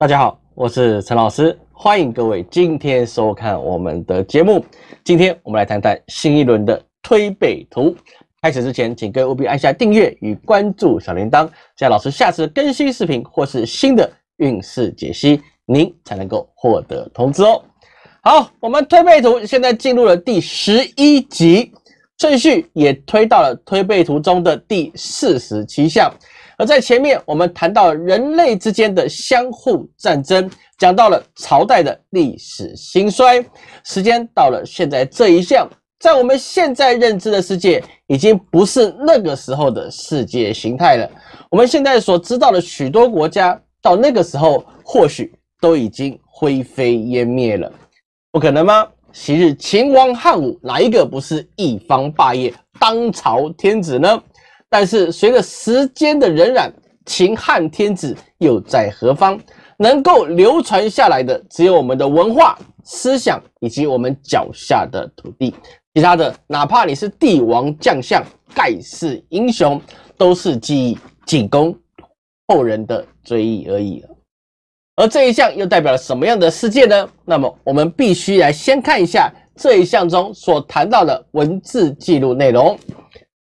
大家好，我是陈老师，欢迎各位今天收看我们的节目。今天我们来谈谈新一轮的推背图。开始之前，请各位务必按下订阅与关注小铃铛，在老师下次更新视频或是新的运势解析，您才能够获得通知哦。好，我们推背图现在进入了第十一集，顺序也推到了推背图中的第四十七项。而在前面，我们谈到人类之间的相互战争，讲到了朝代的历史兴衰。时间到了，现在这一项，在我们现在认知的世界，已经不是那个时候的世界形态了。我们现在所知道的许多国家，到那个时候，或许都已经灰飞烟灭了。不可能吗？昔日秦王汉武，哪一个不是一方霸业，当朝天子呢？但是，随着时间的荏苒，秦汉天子又在何方？能够流传下来的，只有我们的文化思想以及我们脚下的土地。其他的，哪怕你是帝王将相、盖世英雄，都是记忆，仅供后人的追忆而已。而这一项又代表了什么样的世界呢？那么，我们必须来先看一下这一项中所谈到的文字记录内容。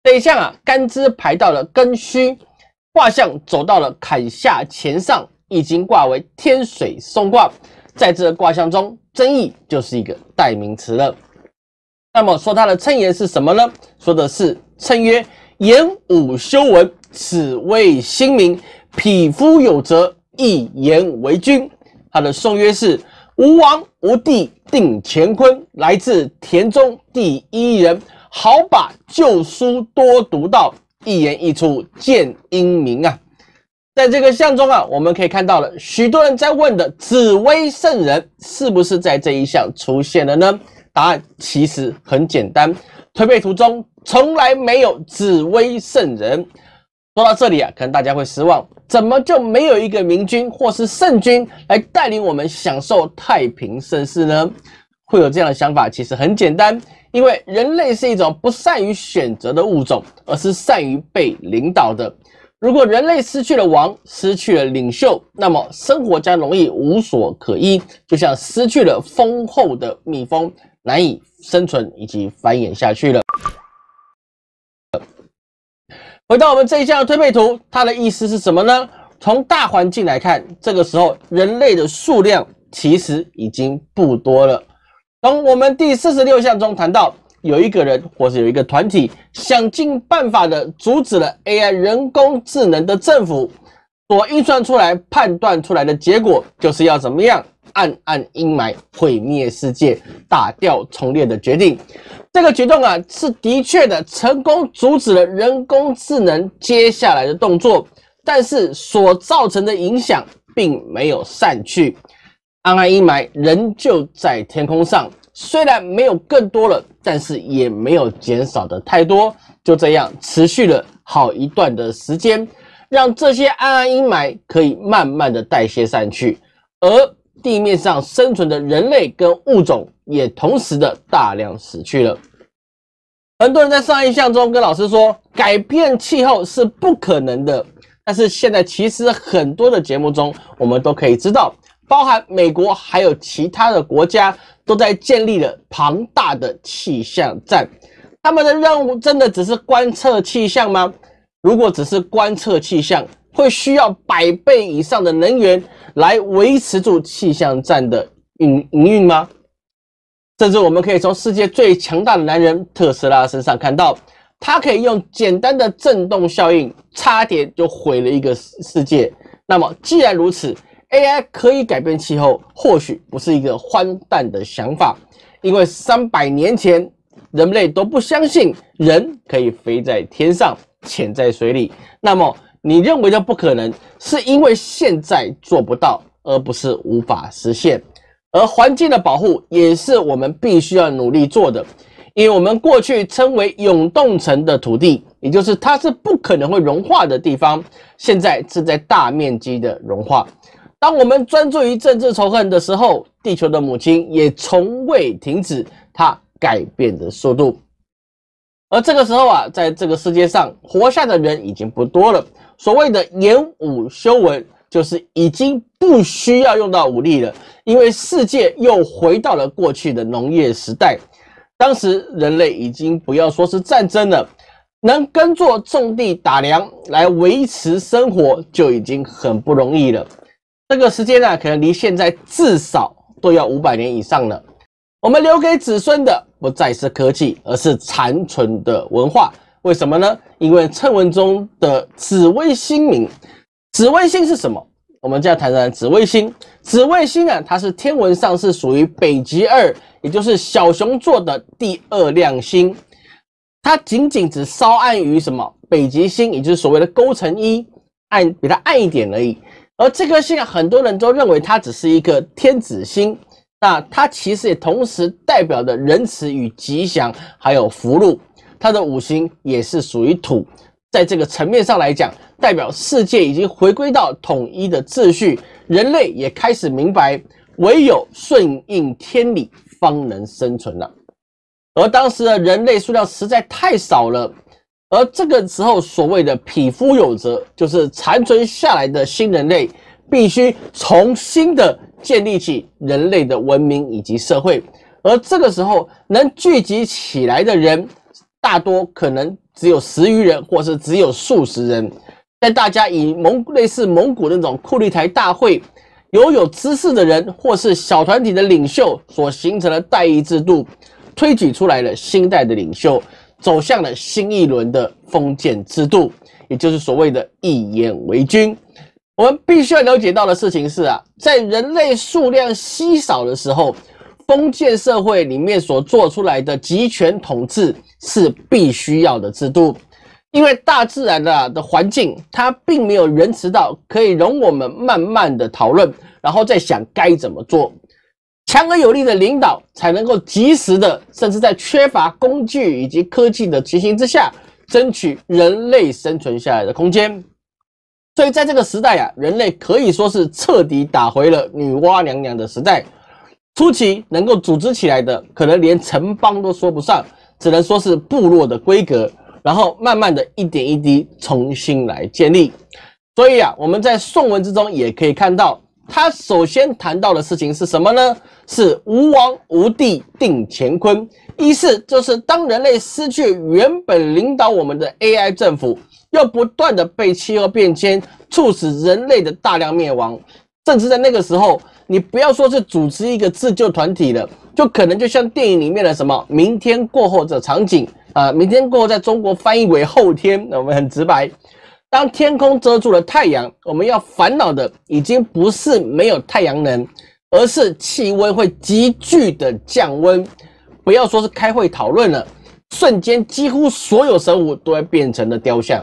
北一啊，干支排到了庚戌，卦象走到了坎下乾上，已经卦为天水送卦。在这卦象中，争议就是一个代名词了。那么说他的称言是什么呢？说的是称曰言武修文，此谓心明。匹夫有责，一言为君。他的颂曰是：吴王无地定乾坤。来自田中第一人。好把旧书多读到，一言一出见英明啊！在这个项中啊，我们可以看到了许多人在问的紫薇圣人是不是在这一项出现了呢？答案其实很简单，推背图中从来没有紫薇圣人。说到这里啊，可能大家会失望，怎么就没有一个明君或是圣君来带领我们享受太平盛世呢？会有这样的想法，其实很简单，因为人类是一种不善于选择的物种，而是善于被领导的。如果人类失去了王，失去了领袖，那么生活将容易无所可依，就像失去了丰厚的蜜蜂，难以生存以及繁衍下去了。回到我们这一项的推背图，它的意思是什么呢？从大环境来看，这个时候人类的数量其实已经不多了。从我们第四十六项中谈到，有一个人或是有一个团体，想尽办法的阻止了 AI 人工智能的政府所运算出来、判断出来的结果，就是要怎么样暗暗阴霾、毁灭世界、打掉重练的决定。这个举动啊，是的确的，成功阻止了人工智能接下来的动作，但是所造成的影响并没有散去。暗暗阴霾仍旧在天空上，虽然没有更多了，但是也没有减少的太多。就这样持续了好一段的时间，让这些暗暗阴霾可以慢慢的代谢散去，而地面上生存的人类跟物种也同时的大量死去了。很多人在上一项中跟老师说改变气候是不可能的，但是现在其实很多的节目中我们都可以知道。包含美国还有其他的国家都在建立了庞大的气象站，他们的任务真的只是观测气象吗？如果只是观测气象，会需要百倍以上的能源来维持住气象站的营营运吗？甚至我们可以从世界最强大的男人特斯拉身上看到，他可以用简单的震动效应差点就毁了一个世世界。那么既然如此，AI 可以改变气候，或许不是一个荒诞的想法，因为三百年前人类都不相信人可以飞在天上、潜在水里。那么你认为的不可能，是因为现在做不到，而不是无法实现。而环境的保护也是我们必须要努力做的，因为我们过去称为永冻层的土地，也就是它是不可能会融化的地方，现在正在大面积的融化。当我们专注于政治仇恨的时候，地球的母亲也从未停止它改变的速度。而这个时候啊，在这个世界上活下的人已经不多了。所谓的偃武修文，就是已经不需要用到武力了，因为世界又回到了过去的农业时代。当时人类已经不要说是战争了，能耕作种地打粮来维持生活就已经很不容易了。这个时间呢，可能离现在至少都要五百年以上了。我们留给子孙的不再是科技，而是残存的文化。为什么呢？因为称文中的紫微星名，紫微星是什么？我们要谈谈紫微星。紫微星啊，它是天文上是属于北极二，也就是小熊座的第二亮星。它仅仅只稍暗于什么北极星，也就是所谓的勾陈一，暗比它暗一点而已。而这颗星，很多人都认为它只是一个天子星，那它其实也同时代表的仁慈与吉祥，还有福禄。它的五行也是属于土，在这个层面上来讲，代表世界已经回归到统一的秩序，人类也开始明白，唯有顺应天理，方能生存了。而当时的人类数量实在太少了。而这个时候，所谓的“匹夫有责”，就是残存下来的新人类必须重新的建立起人类的文明以及社会。而这个时候，能聚集起来的人，大多可能只有十余人，或是只有数十人。但大家以蒙类似蒙古那种库利台大会，由有知识的人或是小团体的领袖所形成的代议制度，推举出来了新代的领袖。走向了新一轮的封建制度，也就是所谓的“一言为君”。我们必须要了解到的事情是啊，在人类数量稀少的时候，封建社会里面所做出来的集权统治是必须要的制度，因为大自然啊的环境它并没有仁慈到可以容我们慢慢的讨论，然后再想该怎么做。强而有力的领导才能够及时的，甚至在缺乏工具以及科技的情形之下，争取人类生存下来的空间。所以在这个时代啊，人类可以说是彻底打回了女娲娘娘的时代。初期能够组织起来的，可能连城邦都说不上，只能说是部落的规格。然后慢慢的一点一滴重新来建立。所以啊，我们在宋文之中也可以看到。他首先谈到的事情是什么呢？是无王无帝定乾坤。一是就是当人类失去原本领导我们的 AI 政府，又不断的被气候变迁促使人类的大量灭亡，甚至在那个时候，你不要说是组织一个自救团体了，就可能就像电影里面的什么“明天过后”的场景啊，明天过后，在中国翻译为后天，我们很直白。当天空遮住了太阳，我们要烦恼的已经不是没有太阳能，而是气温会急剧的降温。不要说是开会讨论了，瞬间几乎所有生物都会变成了雕像。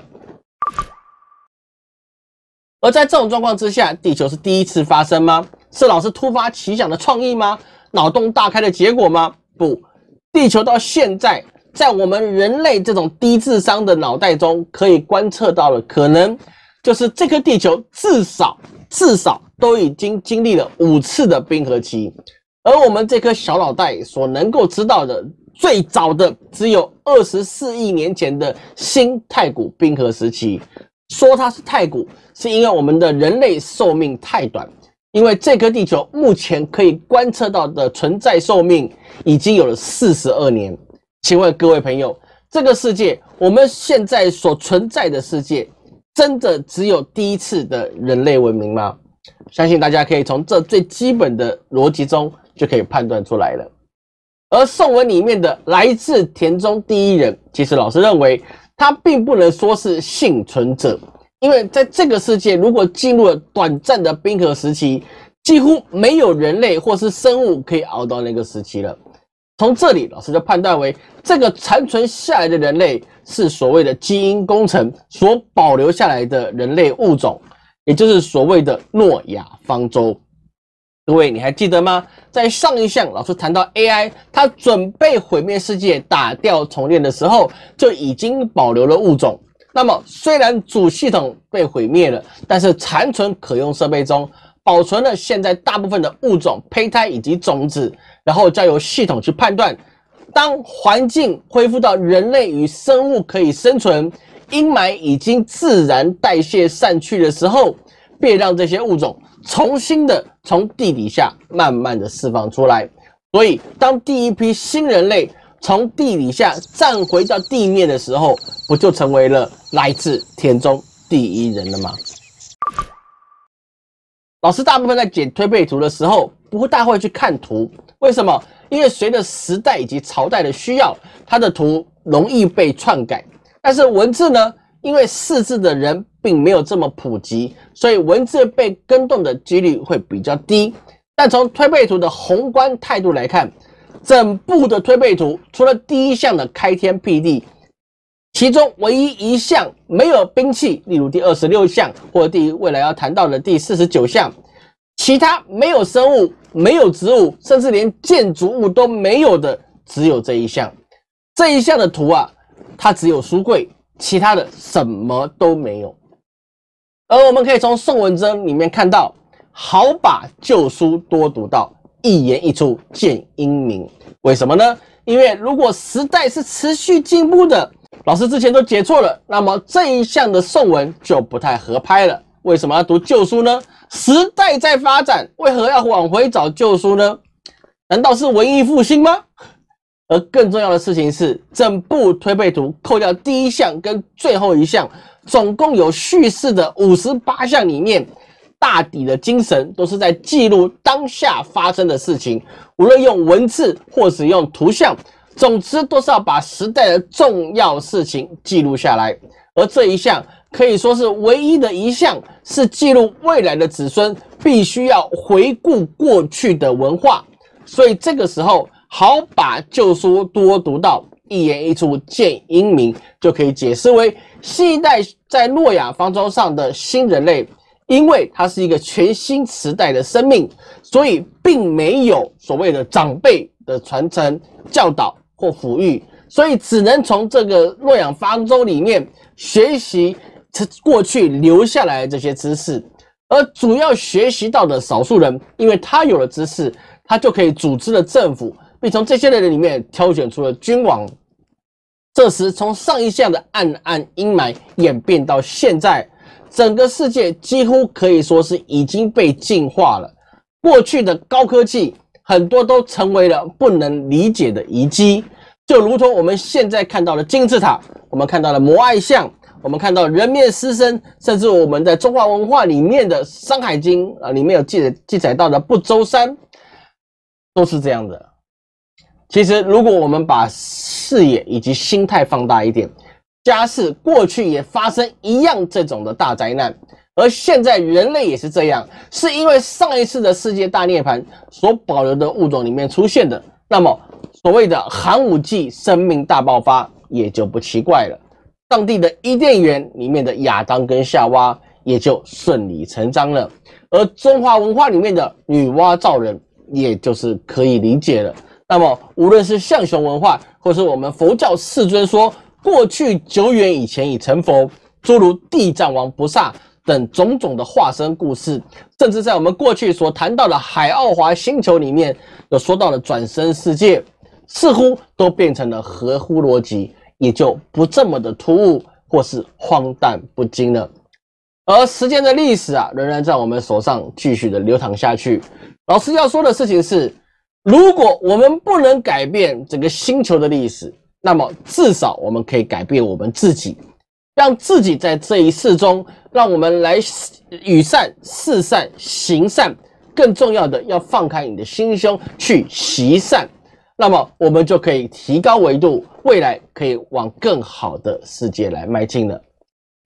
而在这种状况之下，地球是第一次发生吗？是老师突发奇想的创意吗？脑洞大开的结果吗？不，地球到现在。在我们人类这种低智商的脑袋中，可以观测到的可能，就是这颗地球至少至少都已经经历了五次的冰河期，而我们这颗小脑袋所能够知道的最早的只有二十四亿年前的新太古冰河时期。说它是太古，是因为我们的人类寿命太短，因为这颗地球目前可以观测到的存在寿命已经有了四十二年。请问各位朋友，这个世界我们现在所存在的世界，真的只有第一次的人类文明吗？相信大家可以从这最基本的逻辑中就可以判断出来了。而宋文里面的来自田中第一人，其实老师认为他并不能说是幸存者，因为在这个世界，如果进入了短暂的冰河时期，几乎没有人类或是生物可以熬到那个时期了。从这里，老师就判断为这个残存下来的人类是所谓的基因工程所保留下来的人类物种，也就是所谓的诺亚方舟。各位，你还记得吗？在上一项老师谈到 AI，它准备毁灭世界、打掉重建的时候，就已经保留了物种。那么，虽然主系统被毁灭了，但是残存可用设备中。保存了现在大部分的物种胚胎以及种子，然后交由系统去判断。当环境恢复到人类与生物可以生存，阴霾已经自然代谢散去的时候，便让这些物种重新的从地底下慢慢的释放出来。所以，当第一批新人类从地底下站回到地面的时候，不就成为了来自田中第一人了吗？老师大部分在解推背图的时候，不大会去看图，为什么？因为随着时代以及朝代的需要，它的图容易被篡改。但是文字呢？因为识字的人并没有这么普及，所以文字被跟动的几率会比较低。但从推背图的宏观态度来看，整部的推背图除了第一项的开天辟地。其中唯一一项没有兵器，例如第二十六项或第未来要谈到的第四十九项，其他没有生物、没有植物，甚至连建筑物都没有的，只有这一项。这一项的图啊，它只有书柜，其他的什么都没有。而我们可以从宋文珍里面看到：“好把旧书多读到，一言一出见英明。”为什么呢？因为如果时代是持续进步的。老师之前都解错了，那么这一项的颂文就不太合拍了。为什么要读旧书呢？时代在发展，为何要往回找旧书呢？难道是文艺复兴吗？而更重要的事情是，整部推背图扣掉第一项跟最后一项，总共有叙事的五十八项里面，大抵的精神都是在记录当下发生的事情，无论用文字或是用图像。总之，都是要把时代的重要事情记录下来，而这一项可以说是唯一的一项，是记录未来的子孙必须要回顾过去的文化。所以，这个时候好把旧书多读到一言一出见英明，就可以解释为新一代在诺亚方舟上的新人类，因为它是一个全新时代的生命，所以并没有所谓的长辈的传承教导。或抚育，所以只能从这个洛阳方舟里面学习过去留下来这些知识，而主要学习到的少数人，因为他有了知识，他就可以组织了政府，并从这些人里面挑选出了君王。这时，从上一项的暗暗阴霾演变到现在，整个世界几乎可以说是已经被进化了过去的高科技。很多都成为了不能理解的遗迹，就如同我们现在看到的金字塔，我们看到了摩艾像，我们看到人面狮身，甚至我们在中华文化里面的《山海经》啊，里面有记载记载到的不周山，都是这样的。其实，如果我们把视野以及心态放大一点，家世过去也发生一样这种的大灾难。而现在人类也是这样，是因为上一次的世界大涅槃所保留的物种里面出现的，那么所谓的寒武纪生命大爆发也就不奇怪了。上帝的伊甸园里面的亚当跟夏娃也就顺理成章了，而中华文化里面的女娲造人也就是可以理解了。那么无论是象雄文化，或是我们佛教世尊说过去久远以前已成佛，诸如地藏王菩萨。等种种的化身故事，甚至在我们过去所谈到的海奥华星球里面，有说到的转身世界，似乎都变成了合乎逻辑，也就不这么的突兀或是荒诞不经了。而时间的历史啊，仍然在我们手上继续的流淌下去。老师要说的事情是，如果我们不能改变整个星球的历史，那么至少我们可以改变我们自己。让自己在这一世中，让我们来与善、事善、行善。更重要的，要放开你的心胸去习善，那么我们就可以提高维度，未来可以往更好的世界来迈进了。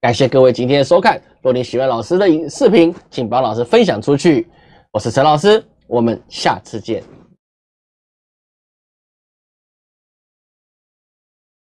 感谢各位今天的收看。如果你喜欢老师的影视频，请把老师分享出去。我是陈老师，我们下次见。